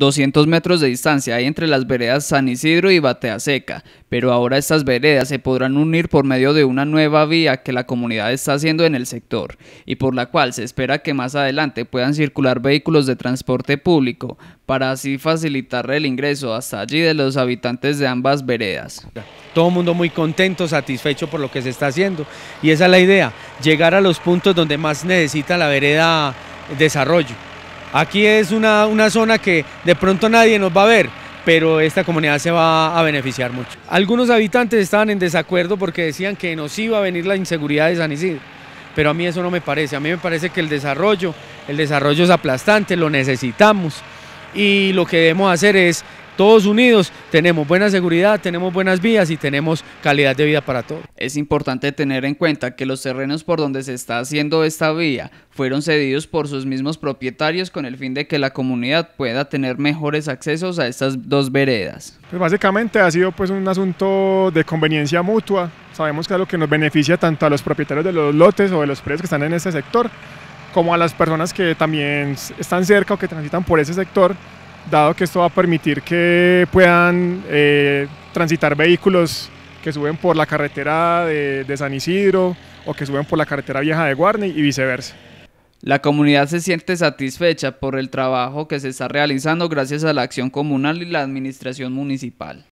200 metros de distancia hay entre las veredas San Isidro y Batea Seca, pero ahora estas veredas se podrán unir por medio de una nueva vía que la comunidad está haciendo en el sector y por la cual se espera que más adelante puedan circular vehículos de transporte público para así facilitar el ingreso hasta allí de los habitantes de ambas veredas. Todo el mundo muy contento, satisfecho por lo que se está haciendo y esa es la idea, llegar a los puntos donde más necesita la vereda desarrollo. Aquí es una, zona que de pronto nadie nos va a ver, pero esta comunidad se va a beneficiar mucho. Algunos habitantes estaban en desacuerdo porque decían que nos iba a venir la inseguridad de San Isidro, pero a mí eso no me parece, a mí me parece que el desarrollo, el desarrollo es aplastante, lo necesitamos y lo que debemos hacer es todos unidos tenemos buena seguridad, tenemos buenas vías y tenemos calidad de vida para todos. Es importante tener en cuenta que los terrenos por donde se está haciendo esta vía fueron cedidos por sus mismos propietarios con el fin de que la comunidad pueda tener mejores accesos a estas dos veredas. Pues básicamente ha sido pues un asunto de conveniencia mutua. Sabemos que es lo que nos beneficia tanto a los propietarios de los lotes o de los predios que están en ese sector como a las personas que también están cerca o que transitan por ese sector dado que esto va a permitir que puedan eh, transitar vehículos que suben por la carretera de, San Isidro o que suben por la carretera vieja de Guarni y viceversa. La comunidad se siente satisfecha por el trabajo que se está realizando gracias a la acción comunal y la administración municipal.